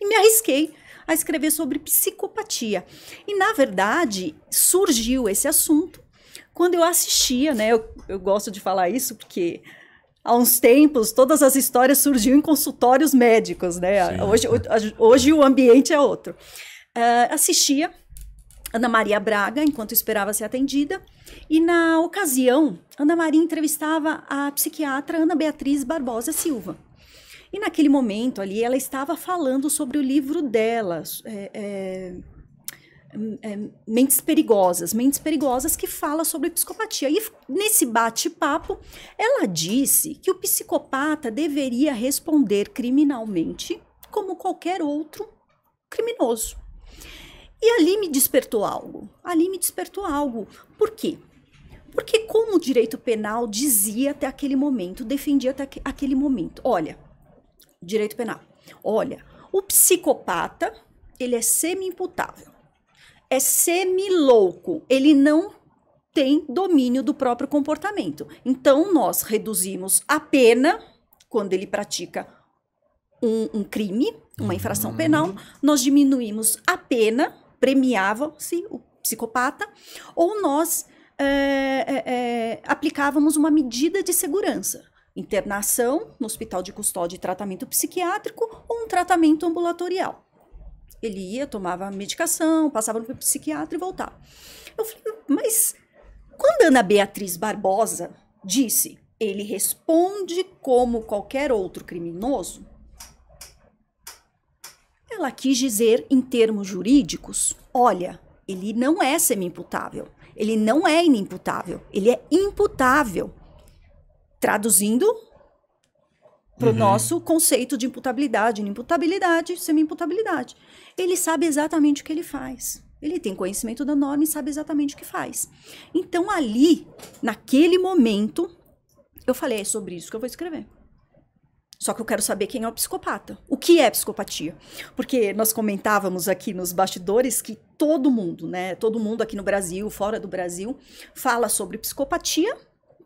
e me arrisquei a escrever sobre psicopatia. E, na verdade, surgiu esse assunto quando eu assistia, né? Eu, eu gosto de falar isso porque há uns tempos todas as histórias surgiam em consultórios médicos, né? Hoje, hoje o ambiente é outro. Uh, assistia Ana Maria Braga enquanto esperava ser atendida e na ocasião Ana Maria entrevistava a psiquiatra Ana Beatriz Barbosa Silva. E naquele momento ali, ela estava falando sobre o livro dela, é, é, é, Mentes Perigosas, Mentes Perigosas, que fala sobre psicopatia. E nesse bate-papo, ela disse que o psicopata deveria responder criminalmente como qualquer outro criminoso. E ali me despertou algo. Ali me despertou algo. Por quê? Porque como o direito penal dizia até aquele momento, defendia até aquele momento, olha, direito penal. Olha, o psicopata, ele é semi-imputável. É semi-louco. Ele não tem domínio do próprio comportamento. Então, nós reduzimos a pena quando ele pratica um, um crime, uma infração uhum. penal, nós diminuímos a pena, premiava-se o psicopata, ou nós é, é, aplicávamos uma medida de segurança internação no hospital de custódia e tratamento psiquiátrico ou um tratamento ambulatorial. Ele ia, tomava medicação, passava no psiquiatra e voltava. Eu falei, mas quando Ana Beatriz Barbosa disse ele responde como qualquer outro criminoso, ela quis dizer em termos jurídicos: olha, ele não é semi-imputável, ele não é inimputável, ele é imputável. Traduzindo para o uhum. nosso conceito de imputabilidade, inimputabilidade, semi-imputabilidade. Ele sabe exatamente o que ele faz. Ele tem conhecimento da norma e sabe exatamente o que faz. Então, ali, naquele momento, eu falei: é sobre isso que eu vou escrever. Só que eu quero saber quem é o psicopata. O que é psicopatia? Porque nós comentávamos aqui nos bastidores que todo mundo, né? Todo mundo aqui no Brasil, fora do Brasil, fala sobre psicopatia,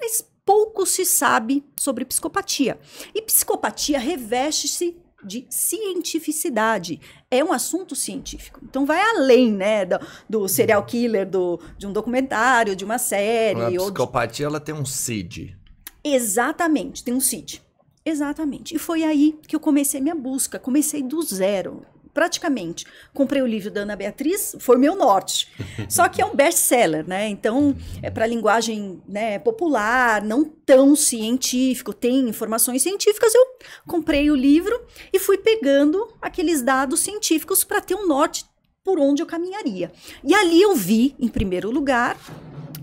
mas pouco se sabe sobre psicopatia. E psicopatia reveste-se de cientificidade. É um assunto científico. Então vai além, né, do, do serial killer, do, de um documentário, de uma série. A psicopatia, de... ela tem um CID. Exatamente, tem um CID. Exatamente. E foi aí que eu comecei minha busca. Comecei do zero praticamente comprei o livro da Ana Beatriz, foi meu norte. Só que é um best-seller, né? Então, é para linguagem né, popular, não tão científico, tem informações científicas. Eu comprei o livro e fui pegando aqueles dados científicos para ter um norte por onde eu caminharia. E ali eu vi, em primeiro lugar,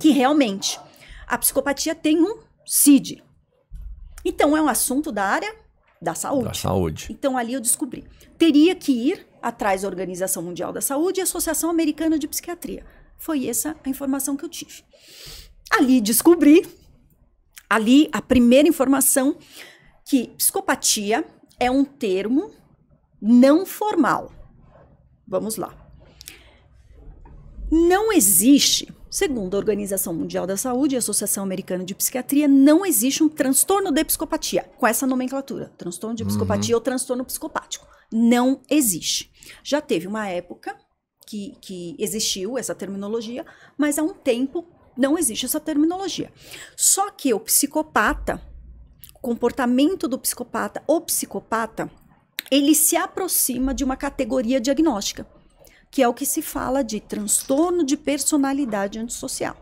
que realmente a psicopatia tem um CID. Então, é um assunto da área da saúde. Da saúde. Então ali eu descobri. Teria que ir atrás da Organização Mundial da Saúde e Associação Americana de Psiquiatria. Foi essa a informação que eu tive. Ali descobri, ali a primeira informação que psicopatia é um termo não formal. Vamos lá. Não existe Segundo a Organização Mundial da Saúde e a Associação Americana de Psiquiatria, não existe um transtorno de psicopatia com essa nomenclatura, transtorno de psicopatia uhum. ou transtorno psicopático. Não existe. Já teve uma época que, que existiu essa terminologia, mas há um tempo não existe essa terminologia. Só que o psicopata, o comportamento do psicopata, o psicopata, ele se aproxima de uma categoria diagnóstica que é o que se fala de transtorno de personalidade antissocial.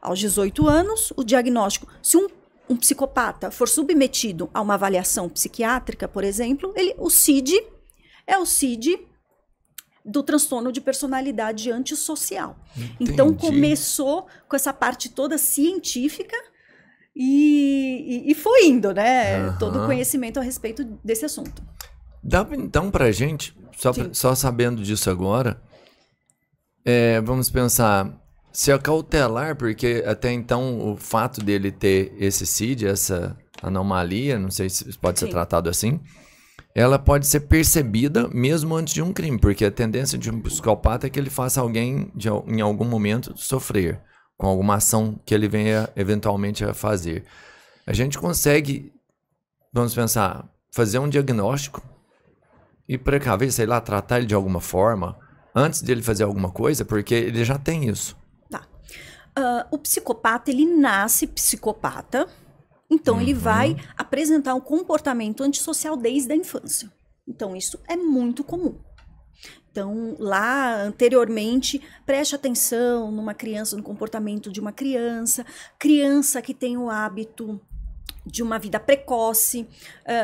Aos 18 anos, o diagnóstico, se um, um psicopata for submetido a uma avaliação psiquiátrica, por exemplo, ele, o CID é o CID do transtorno de personalidade antissocial. Entendi. Então começou com essa parte toda científica e, e, e foi indo, né? Uhum. Todo o conhecimento a respeito desse assunto. Dá então pra gente, só, pra, só sabendo disso agora, é, vamos pensar, se é cautelar, porque até então o fato dele ter esse CID, essa anomalia, não sei se pode Sim. ser tratado assim, ela pode ser percebida mesmo antes de um crime, porque a tendência de um psicopata é que ele faça alguém, de, em algum momento, sofrer com alguma ação que ele venha eventualmente a fazer. A gente consegue, vamos pensar, fazer um diagnóstico e precaver, sei lá, tratar ele de alguma forma antes de ele fazer alguma coisa, porque ele já tem isso. Tá. Uh, o psicopata, ele nasce psicopata, então uhum. ele vai apresentar um comportamento antissocial desde a infância. Então isso é muito comum. Então, lá anteriormente, preste atenção numa criança, no comportamento de uma criança, criança que tem o hábito de uma vida precoce,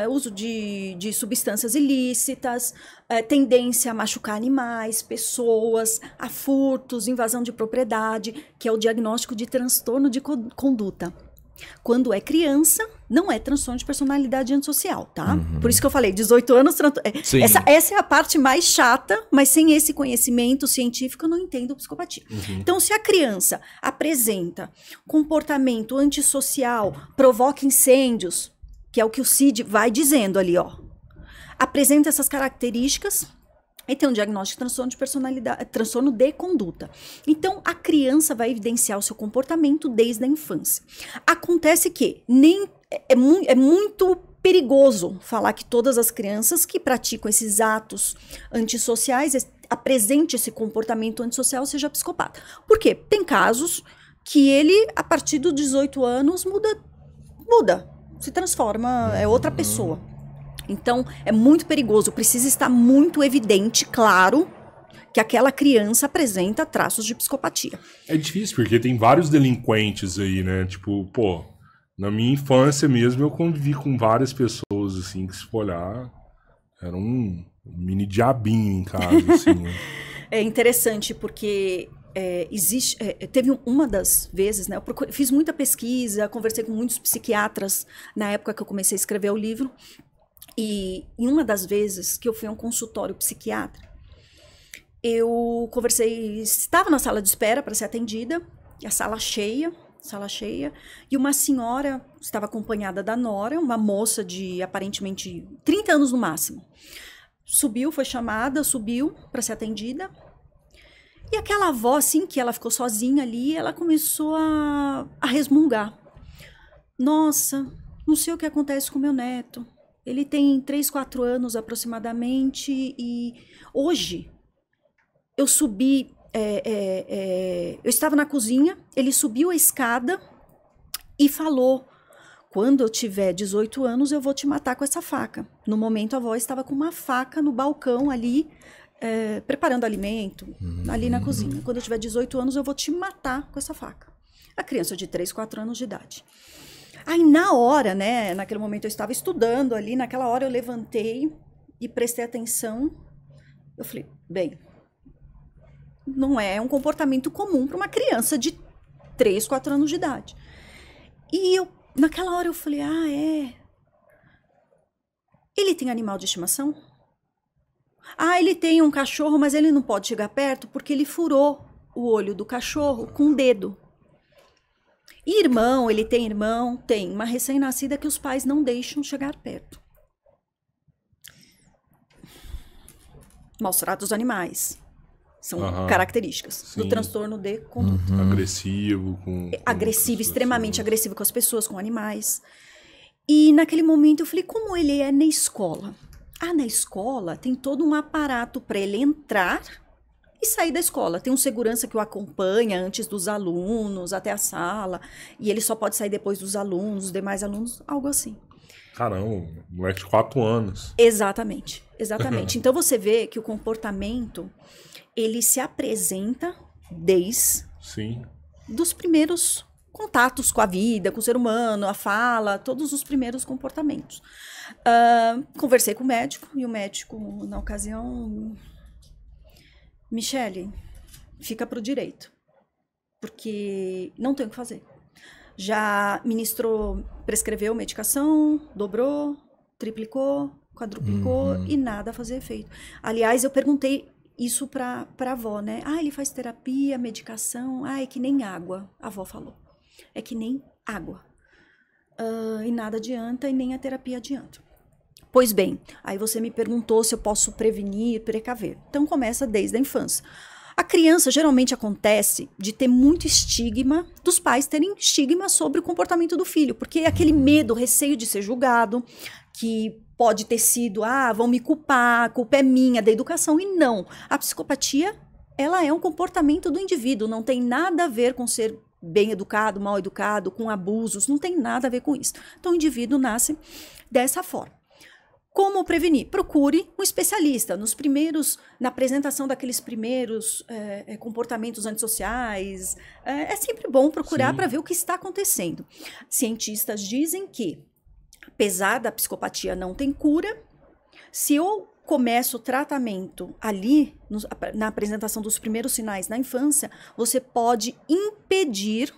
uh, uso de, de substâncias ilícitas, uh, tendência a machucar animais, pessoas, a furtos, invasão de propriedade, que é o diagnóstico de transtorno de conduta. Quando é criança, não é transtorno de personalidade antissocial, tá? Uhum. Por isso que eu falei, 18 anos. É, Sim. Essa, essa é a parte mais chata, mas sem esse conhecimento científico eu não entendo psicopatia. Uhum. Então, se a criança apresenta comportamento antissocial, provoca incêndios, que é o que o CID vai dizendo ali, ó. Apresenta essas características, e tem um diagnóstico de transtorno de personalidade, transtorno de conduta. Então, a criança vai evidenciar o seu comportamento desde a infância. Acontece que nem é, mu é muito perigoso falar que todas as crianças que praticam esses atos antissociais apresente esse comportamento antissocial seja psicopata. Por quê? Tem casos que ele, a partir dos 18 anos, muda, muda, se transforma, é outra uhum. pessoa. Então, é muito perigoso. Precisa estar muito evidente, claro, que aquela criança apresenta traços de psicopatia. É difícil, porque tem vários delinquentes aí, né? Tipo, pô, na minha infância mesmo eu convivi com várias pessoas, assim, que se for olhar, era um mini diabinho em casa, assim. Né? é interessante, porque é, existe, é, é teve uma das vezes, né? Eu procure, fiz muita pesquisa, conversei com muitos psiquiatras na época que eu comecei a escrever o livro. E em uma das vezes que eu fui a um consultório psiquiatra, eu conversei, estava na sala de espera para ser atendida, e a sala cheia, sala cheia, e uma senhora estava acompanhada da nora, uma moça de aparentemente 30 anos no máximo. Subiu, foi chamada, subiu para ser atendida. E aquela avó, assim, que ela ficou sozinha ali, ela começou a, a resmungar. Nossa, não sei o que acontece com meu neto. Ele tem 3, 4 anos aproximadamente e hoje eu subi. É, é, é, eu estava na cozinha, ele subiu a escada e falou: Quando eu tiver 18 anos, eu vou te matar com essa faca. No momento, a avó estava com uma faca no balcão ali, é, preparando alimento, uhum. ali na cozinha. Quando eu tiver 18 anos, eu vou te matar com essa faca. A criança de 3, 4 anos de idade. Aí na hora, né, naquele momento eu estava estudando ali, naquela hora eu levantei e prestei atenção. Eu falei, bem, não é um comportamento comum para uma criança de 3, 4 anos de idade. E eu, naquela hora eu falei, ah, é. Ele tem animal de estimação? Ah, ele tem um cachorro, mas ele não pode chegar perto porque ele furou o olho do cachorro com o um dedo. E irmão, ele tem irmão? Tem. Uma recém-nascida que os pais não deixam chegar perto. Maus dos animais. São características sim. do transtorno de conduta. Uhum. Agressivo. Com, é com agressivo, extremamente pessoas. agressivo com as pessoas, com animais. E naquele momento eu falei, como ele é na escola? Ah, na escola tem todo um aparato para ele entrar e sair da escola. Tem um segurança que o acompanha antes dos alunos, até a sala, e ele só pode sair depois dos alunos, os demais alunos, algo assim. Caramba, moleque de quatro anos. Exatamente, exatamente. então você vê que o comportamento ele se apresenta desde Sim. dos primeiros contatos com a vida, com o ser humano, a fala, todos os primeiros comportamentos. Uh, conversei com o médico e o médico, na ocasião, Michele, fica para o direito, porque não tem o que fazer. Já ministrou, prescreveu medicação, dobrou, triplicou, quadruplicou uhum. e nada fazer efeito. Aliás, eu perguntei isso para a avó, né? Ah, ele faz terapia, medicação. Ah, é que nem água. A avó falou. É que nem água. Uh, e nada adianta e nem a terapia adianta. Pois bem, aí você me perguntou se eu posso prevenir, precaver. Então começa desde a infância. A criança geralmente acontece de ter muito estigma, dos pais terem estigma sobre o comportamento do filho, porque é aquele medo, receio de ser julgado, que pode ter sido, ah, vão me culpar, a culpa é minha, da educação, e não. A psicopatia, ela é um comportamento do indivíduo, não tem nada a ver com ser bem educado, mal educado, com abusos, não tem nada a ver com isso. Então o indivíduo nasce dessa forma. Como prevenir? Procure um especialista. Nos primeiros, na apresentação daqueles primeiros é, comportamentos antissociais, é, é sempre bom procurar para ver o que está acontecendo. Cientistas dizem que, apesar da psicopatia não tem cura, se eu começo o tratamento ali, no, na apresentação dos primeiros sinais na infância, você pode impedir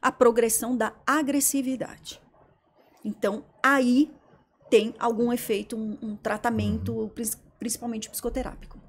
a progressão da agressividade. Então, aí tem algum efeito, um, um tratamento, uhum. principalmente psicoterápico.